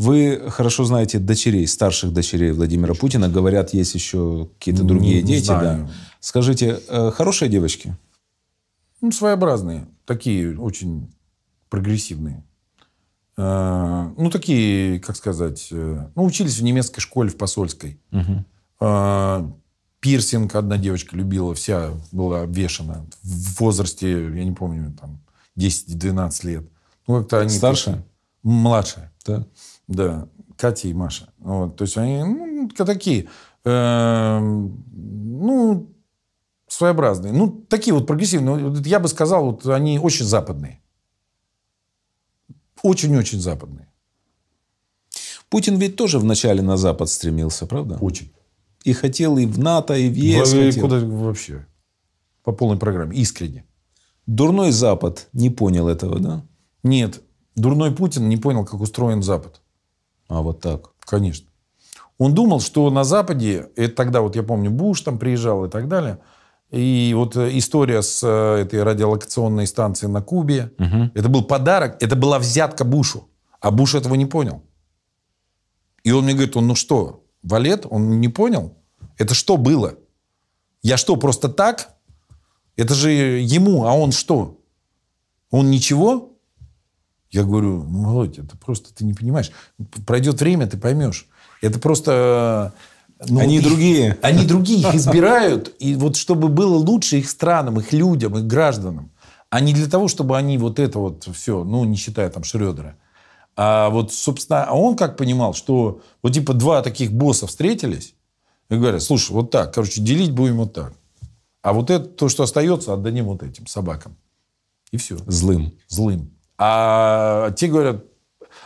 Вы хорошо знаете дочерей, старших дочерей Владимира Путина. Говорят, есть еще какие-то другие не, не дети. Знаю. Да. Скажите, э, хорошие девочки? Ну, своеобразные. Такие очень прогрессивные. Э, ну, такие, как сказать... Э, ну, учились в немецкой школе, в посольской. Угу. Пирсинг одна девочка любила. Вся была обвешана. В возрасте, я не помню, там 10-12 лет. Ну, как-то они... Старше? младшая, да, да, Катя и Маша. Вот, то есть они ну, такие, э, ну, своеобразные. Ну, такие вот прогрессивные. Ну, я бы сказал, вот они очень западные. Очень-очень западные. Путин ведь тоже вначале на Запад стремился, правда? Очень. И хотел и в НАТО, и в ЕС. Да, Куда вообще? По полной программе. Искренне. Дурной Запад не понял этого, да? Нет. Дурной Путин не понял, как устроен Запад. А вот так, конечно. Он думал, что на Западе, это тогда, вот я помню, Буш там приезжал и так далее, и вот э, история с э, этой радиолокационной станцией на Кубе, угу. это был подарок, это была взятка Бушу. А Буш этого не понял. И он мне говорит, он ну что, валет? Он не понял? Это что было? Я что, просто так? Это же ему, а он что? Он ничего? Я говорю, ну, Володь, это просто ты не понимаешь. Пройдет время, ты поймешь. Это просто... Э, ну, они их, другие. Они другие, их избирают. И вот чтобы было лучше их странам, их людям, их гражданам. А не для того, чтобы они вот это вот все, ну, не считая там Шредера. А вот, собственно, а он как понимал, что вот типа два таких босса встретились и говорят, слушай, вот так, короче, делить будем вот так. А вот это, то, что остается, отдадим вот этим собакам. И все. Злым. Злым. А те говорят,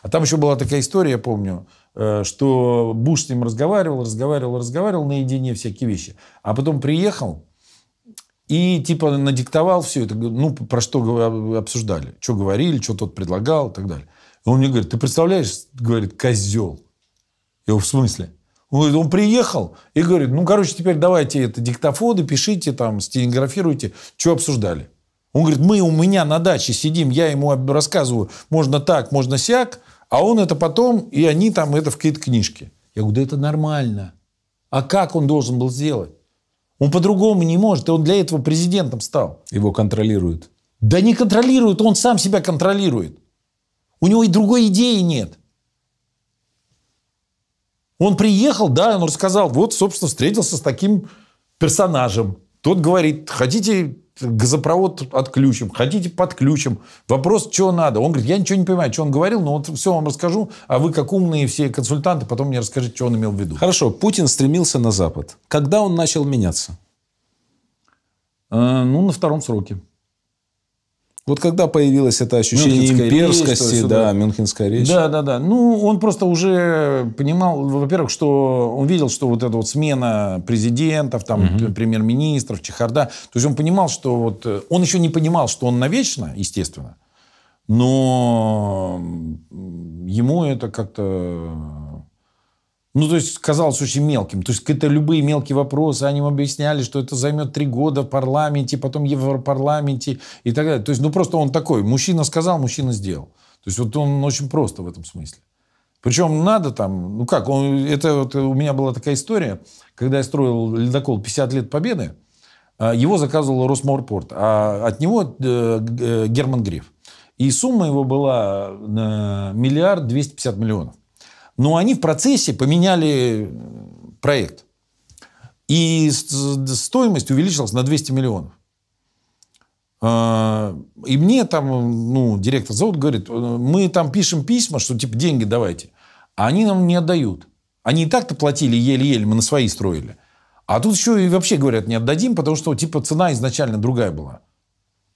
а там еще была такая история, я помню, э, что Буш с ним разговаривал, разговаривал, разговаривал наедине всякие вещи. А потом приехал и типа надиктовал все это, ну, про что обсуждали, что говорили, что тот предлагал и так далее. И он мне говорит, ты представляешь, говорит, козел. Я говорю, в смысле? Он говорит, он приехал и говорит, ну, короче, теперь давайте это диктофоны, пишите там, стенографируйте, что обсуждали. Он говорит, мы у меня на даче сидим, я ему рассказываю, можно так, можно сяк, а он это потом, и они там это в какие-то книжки. Я говорю, да это нормально. А как он должен был сделать? Он по-другому не может, и он для этого президентом стал. Его контролируют. Да не контролируют, он сам себя контролирует. У него и другой идеи нет. Он приехал, да, он рассказал, вот, собственно, встретился с таким персонажем. Тот говорит, хотите газопровод отключим, хотите подключим. Вопрос, что надо. Он говорит, я ничего не понимаю, что он говорил, но вот все вам расскажу, а вы как умные все консультанты потом мне расскажите, что он имел в виду. Хорошо, Путин стремился на Запад. Когда он начал меняться? Э, ну, на втором сроке. Вот когда появилось это ощущение имперскости, речь, да, Мюнхенская речь. Да, да, да. Ну, он просто уже понимал, во-первых, что он видел, что вот эта вот смена президентов, там, угу. премьер-министров, чехарда. То есть он понимал, что вот... Э, он еще не понимал, что он навечно, естественно. Но ему это как-то ну, то есть, казалось очень мелким. То есть, какие-то любые мелкие вопросы, они им объясняли, что это займет три года в парламенте, потом в Европарламенте и так далее. То есть, ну, просто он такой. Мужчина сказал, мужчина сделал. То есть, вот он очень просто в этом смысле. Причем надо там, ну как, он, это вот у меня была такая история, когда я строил ледокол 50 лет Победы, а, его заказывал Росморпорт, а от него э, э, Герман Греф. И сумма его была э, миллиард двести пятьдесят миллионов. Но они в процессе поменяли проект. И стоимость увеличилась на 200 миллионов. А, и мне там, ну, директор зовут, говорит, мы там пишем письма, что типа деньги давайте. А они нам не отдают. Они и так-то платили еле-еле, мы на свои строили. А тут еще и вообще говорят, не отдадим, потому что типа цена изначально другая была.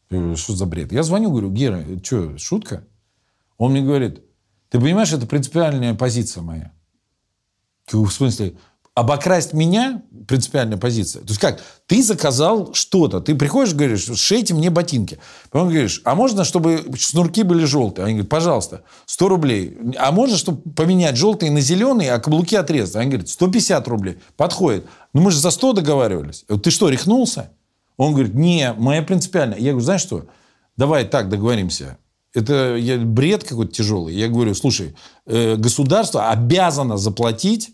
Что за бред? Я звоню, говорю, Гера, что, шутка? Он мне говорит, ты понимаешь, это принципиальная позиция моя. В смысле, обокрасть меня принципиальная позиция. То есть как? Ты заказал что-то. Ты приходишь и говоришь, шейте мне ботинки. Потом говоришь, а можно, чтобы шнурки были желтые? Они говорят, пожалуйста, 100 рублей. А можно, чтобы поменять желтые на зеленые, а каблуки отрезать? Они говорят, 150 рублей. Подходит. Ну мы же за 100 договаривались. Ты что, рехнулся? Он говорит, не, моя принципиальная. Я говорю, знаешь что? Давай так договоримся. Это я, бред какой-то тяжелый. Я говорю, слушай, э, государство обязано заплатить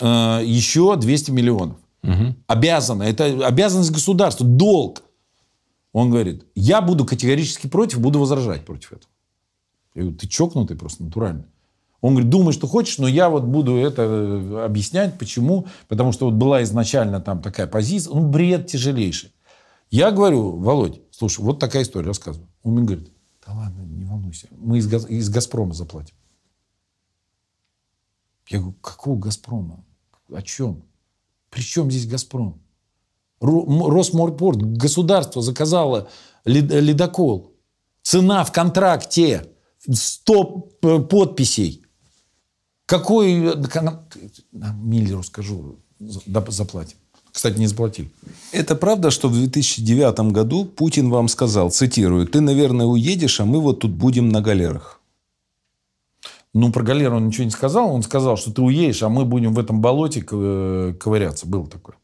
э, еще 200 миллионов. Угу. Обязано. Это обязанность государства, долг. Он говорит, я буду категорически против, буду возражать против этого. Я говорю, ты чокнутый просто, натурально. Он говорит, думай, что хочешь, но я вот буду это э, объяснять, почему. Потому что вот была изначально там такая позиция. Ну, бред тяжелейший. Я говорю, Володь, слушай, вот такая история, рассказываю. Он мне говорит, да ладно, не волнуйся. Мы из, Газ, из «Газпрома» заплатим. Я говорю, какого «Газпрома»? О чем? При чем здесь «Газпром»? Росморпорт, государство заказало ледокол. Цена в контракте 100 э, подписей. Какой... Э, Нам Миллеру скажу, заплатим кстати, не заплатили. Это правда, что в 2009 году Путин вам сказал, цитирую, «Ты, наверное, уедешь, а мы вот тут будем на галерах». Ну, про галеру он ничего не сказал. Он сказал, что ты уедешь, а мы будем в этом болоте ковыряться. Было такое.